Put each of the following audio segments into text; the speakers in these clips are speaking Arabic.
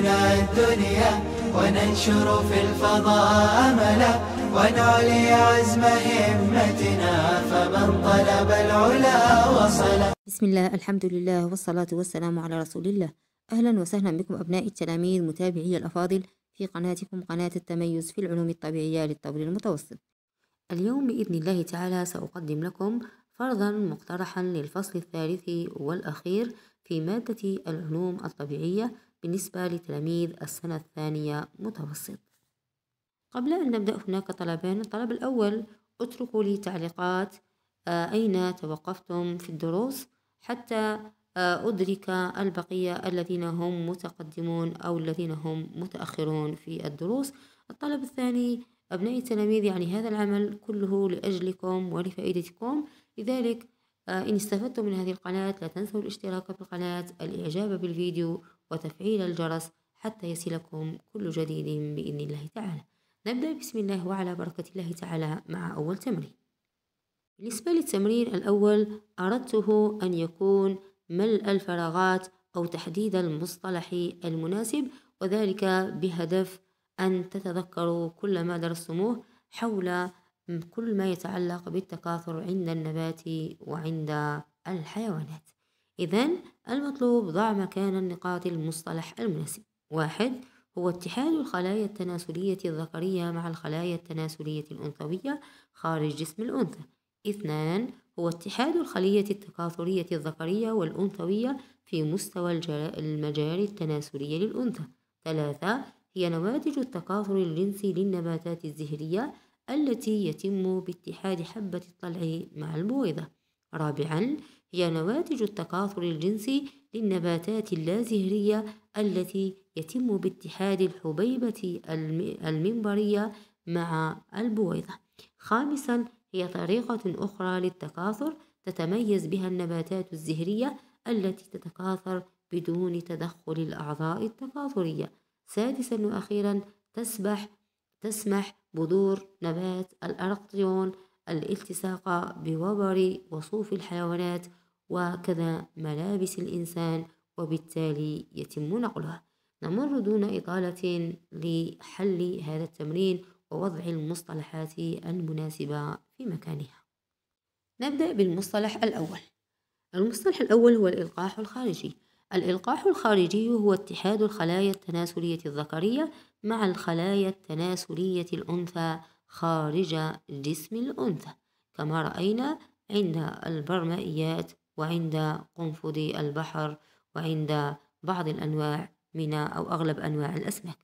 نصنع الدنيا وننشر في الفضاء أملا ونعلي عزم همتنا فمن طلب العلا وصل بسم الله الحمد لله والصلاة والسلام على رسول الله أهلا وسهلا بكم أبنائي التلاميذ متابعي الأفاضل في قناتكم قناة التميز في العلوم الطبيعية للطب المتوسط اليوم بإذن الله تعالى سأقدم لكم فرضا مقترحا للفصل الثالث والأخير في مادة العلوم الطبيعية بالنسبة لتلاميذ السنة الثانية متوسط قبل أن نبدأ هناك طلبان الطلب الأول اتركوا لي تعليقات آه، أين توقفتم في الدروس حتى آه، أدرك البقية الذين هم متقدمون أو الذين هم متأخرون في الدروس الطلب الثاني أبنائي التلاميذ يعني هذا العمل كله لأجلكم ولفائدتكم لذلك آه، إن استفدتم من هذه القناة لا تنسوا الاشتراك في القناة الإعجاب بالفيديو وتفعيل الجرس حتى يصلكم كل جديد بإذن الله تعالى نبدأ بسم الله وعلى بركة الله تعالى مع أول تمرين بالنسبة للتمرين الأول أردته أن يكون ملء الفراغات أو تحديد المصطلح المناسب وذلك بهدف أن تتذكروا كل ما درستموه حول كل ما يتعلق بالتكاثر عند النبات وعند الحيوانات إذا المطلوب ضع مكان النقاط المصطلح المناسب واحد هو اتحاد الخلايا التناسلية الذكرية مع الخلايا التناسلية الأنثوية خارج جسم الأنثى اثنان هو اتحاد الخلية التكاثرية الذكرية والأنثوية في مستوى المجال التناسلي للأنثى ثلاثة هي نواتج التكاثر الجنسي للنباتات الزهرية التي يتم باتحاد حبة الطلع مع البويضة رابعا هي نواتج التكاثر الجنسي للنباتات اللازهرية التي يتم باتحاد الحبيبة المنبرية مع البويضة خامسا هي طريقة أخرى للتكاثر تتميز بها النباتات الزهرية التي تتكاثر بدون تدخل الأعضاء التكاثرية سادسا وأخيرا تسبح تسمح بذور نبات الأرقطيون الالتصاق بوبر وصوف الحيوانات وكذا ملابس الإنسان وبالتالي يتم نقلها نمر دون إطالة لحل هذا التمرين ووضع المصطلحات المناسبة في مكانها نبدأ بالمصطلح الأول المصطلح الأول هو الإلقاح الخارجي الإلقاح الخارجي هو اتحاد الخلايا التناسلية الذكرية مع الخلايا التناسلية الأنثى خارج جسم الأنثى كما رأينا عند البرمائيات وعند قنفذ البحر وعند بعض الأنواع من أو أغلب أنواع الأسماك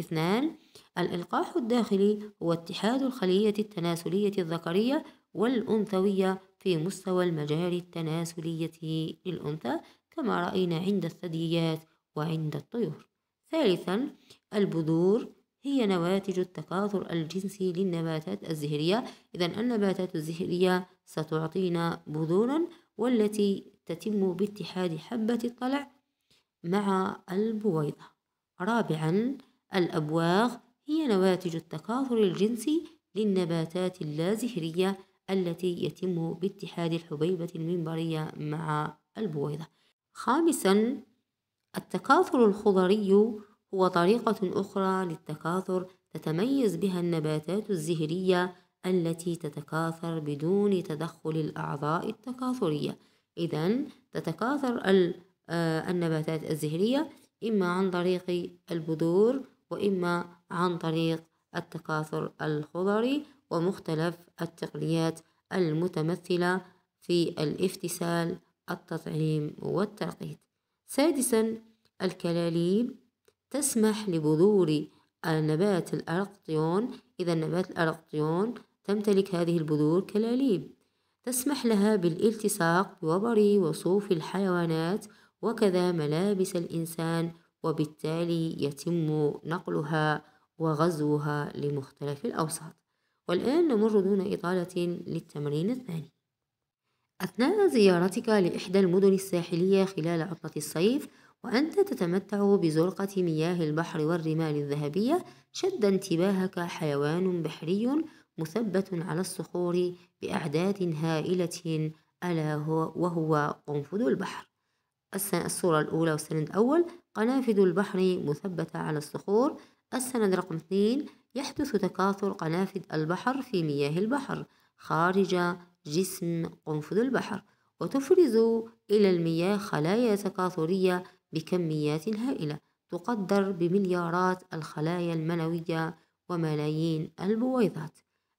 اثنان الإلقاح الداخلي هو اتحاد الخلية التناسلية الذكرية والأنثوية في مستوى المجاري التناسلية للأنثى كما رأينا عند الثدييات وعند الطيور ثالثا البذور هي نواتج التكاثر الجنسي للنباتات الزهرية إذا النباتات الزهرية ستعطينا بذورا والتي تتم باتحاد حبة الطلع مع البويضة رابعا الأبواغ هي نواتج التكاثر الجنسي للنباتات اللازهرية التي يتم باتحاد الحبيبة المنبرية مع البويضة خامسا التكاثر الخضري هو طريقة أخرى للتكاثر تتميز بها النباتات الزهرية التي تتكاثر بدون تدخل الأعضاء التكاثرية إذا تتكاثر آه، النباتات الزهرية إما عن طريق البذور وإما عن طريق التكاثر الخضري ومختلف التقنيات المتمثلة في الافتسال التطعيم والترقيد سادسا الكلاليب تسمح لبذور نبات الأرقطيون إذا نبات الأرقطيون تمتلك هذه البذور كلاليب تسمح لها بالالتصاق بوبر وصوف الحيوانات وكذا ملابس الإنسان وبالتالي يتم نقلها وغزوها لمختلف الأوساط والآن نمر دون إطالة للتمرين الثاني أثناء زيارتك لإحدى المدن الساحلية خلال عطلة الصيف وأنت تتمتع بزرقة مياه البحر والرمال الذهبية شد انتباهك حيوان بحري مثبت على الصخور بأعداد هائلة ألا هو وهو قنفذ البحر الصورة الأولى والسند الأول قنافذ البحر مثبتة على الصخور السند رقم اثنين يحدث تكاثر قنافذ البحر في مياه البحر خارج جسم قنفذ البحر وتفرز إلى المياه خلايا تكاثرية بكميات هائلة تقدر بمليارات الخلايا المنوية وملايين البويضات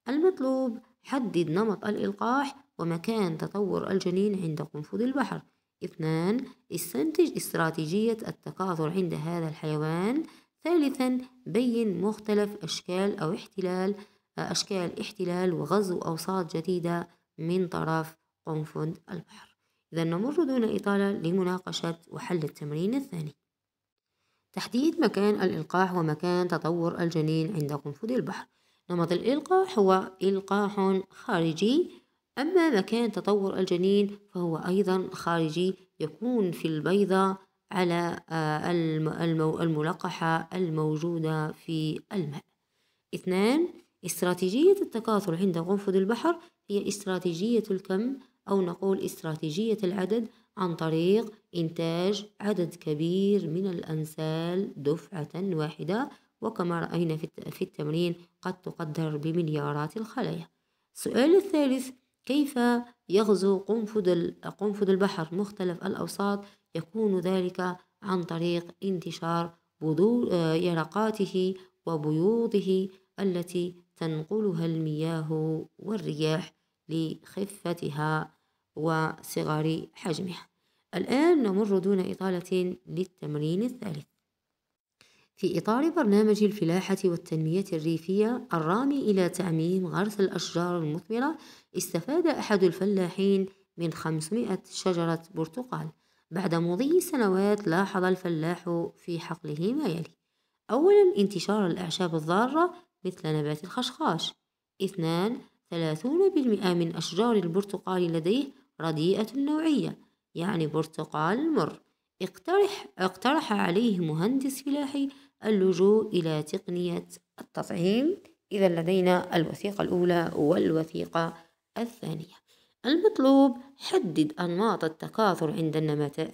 المطلوب حدد نمط الإلقاح ومكان تطور الجنين عند قنفذ البحر اثنان استنتج استراتيجية التكاثر عند هذا الحيوان ثالثا بين مختلف أشكال أو احتلال آه، أشكال احتلال وغزو أوساط جديدة من طرف قنفذ البحر إذا نمر دون إطالة لمناقشة وحل التمرين الثاني تحديد مكان الإلقاح ومكان تطور الجنين عند قنفذ البحر نمط الإلقاح هو إلقاح خارجي أما مكان تطور الجنين فهو أيضا خارجي يكون في البيضة على آه، الملقحة الموجودة في الماء اثنان استراتيجية التكاثر عند قنفذ البحر هي استراتيجية الكم أو نقول استراتيجية العدد عن طريق إنتاج عدد كبير من الأنسال دفعة واحدة وكما رأينا في التمرين قد تقدر بمليارات الخلايا السؤال الثالث كيف يغزو قنفذ قنفذ البحر مختلف الأوساط يكون ذلك عن طريق انتشار آه، يرقاته وبيوضه التي تنقلها المياه والرياح لخفتها وصغر حجمها الآن نمر دون إطالة للتمرين الثالث في إطار برنامج الفلاحة والتنمية الريفية الرامي إلى تعميم غرس الأشجار المثمرة استفاد أحد الفلاحين من 500 شجرة برتقال بعد مضي سنوات لاحظ الفلاح في حقله ما يلي أولا انتشار الأعشاب الضارة مثل نبات الخشخاش اثنان ثلاثون بالمئة من أشجار البرتقال لديه رديئة النوعية يعني برتقال مر اقترح, اقترح عليه مهندس فلاحي اللجوء إلى تقنية التطعيم إذا لدينا الوثيقة الأولى والوثيقة الثانية المطلوب حدد أنماط التكاثر عند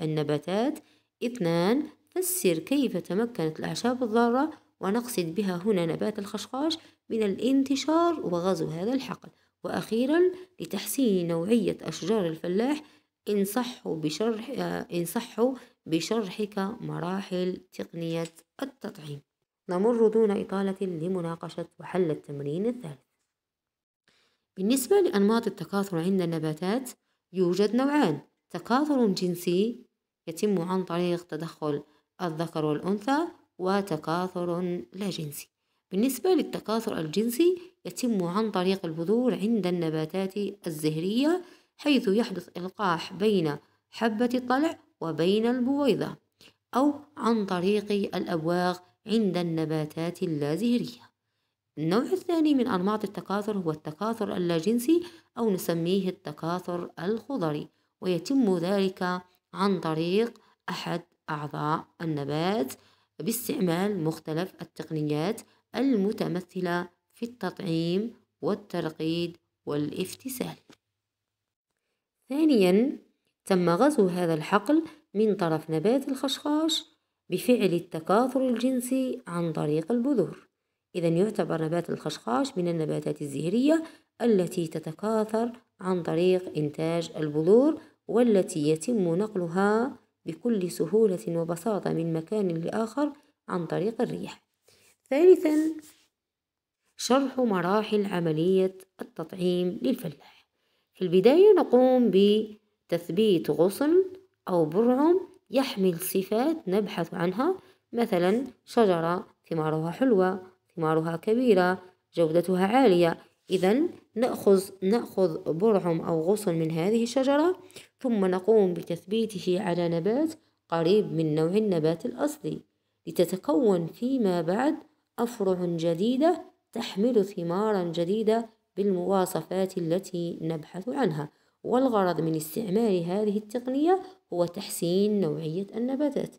النباتات اثنان فسر كيف تمكنت الأعشاب الضارة ونقصد بها هنا نبات الخشخاش من الانتشار وغزو هذا الحقل وأخيرا لتحسين نوعية أشجار الفلاح إن صحوا بشرح إن صحوا بشرحك مراحل تقنية التطعيم نمر دون إطالة لمناقشة وحل التمرين الثالث بالنسبة لأنماط التكاثر عند النباتات يوجد نوعان تكاثر جنسي يتم عن طريق تدخل الذكر والأنثى وتكاثر لا جنسي بالنسبة للتكاثر الجنسي يتم عن طريق البذور عند النباتات الزهرية حيث يحدث إلقاح بين حبة الطلع وبين البويضة أو عن طريق الأبواغ عند النباتات اللازهرية النوع الثاني من أنماط التكاثر هو التكاثر اللاجنسي أو نسميه التكاثر الخضري ويتم ذلك عن طريق أحد أعضاء النبات باستعمال مختلف التقنيات المتمثلة في التطعيم والترقيد والافتسال ثانيا تم غزو هذا الحقل من طرف نبات الخشخاش بفعل التكاثر الجنسي عن طريق البذور إذا يعتبر نبات الخشخاش من النباتات الزهرية التي تتكاثر عن طريق إنتاج البذور والتي يتم نقلها بكل سهولة وبساطة من مكان لآخر عن طريق الريح ثالثا شرح مراحل عملية التطعيم للفلاح في البداية نقوم بتثبيت غصن أو برعم يحمل صفات نبحث عنها مثلا شجرة ثمارها حلوة ثمارها كبيرة جودتها عالية إذا نأخذ نأخذ برعم أو غصن من هذه الشجرة ثم نقوم بتثبيته على نبات قريب من نوع النبات الأصلي لتتكون فيما بعد أفرع جديدة تحمل ثمارا جديدة بالمواصفات التي نبحث عنها والغرض من استعمال هذه التقنية هو تحسين نوعية النباتات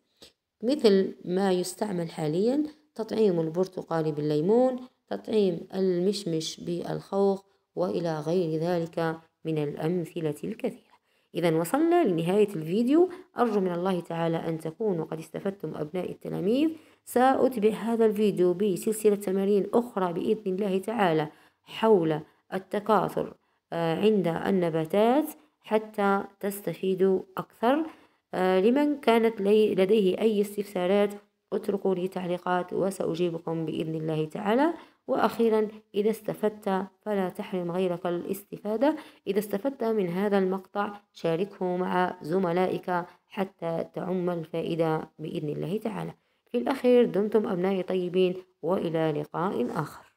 مثل ما يستعمل حاليا تطعيم البرتقال بالليمون تطعيم المشمش بالخوخ وإلى غير ذلك من الأمثلة الكثيرة إذا وصلنا لنهاية الفيديو أرجو من الله تعالى أن تكونوا قد استفدتم أبناء التلاميذ سأتبع هذا الفيديو بسلسلة تمارين أخرى بإذن الله تعالى حول التكاثر آه، عند النباتات حتى تستفيدوا أكثر آه، لمن كانت لديه أي استفسارات اتركوا لي تعليقات وسأجيبكم بإذن الله تعالى وأخيرا إذا استفدت فلا تحرم غيرك الاستفادة إذا استفدت من هذا المقطع شاركه مع زملائك حتى تعم الفائدة بإذن الله تعالى في الأخير دمتم أبنائي طيبين وإلى لقاء آخر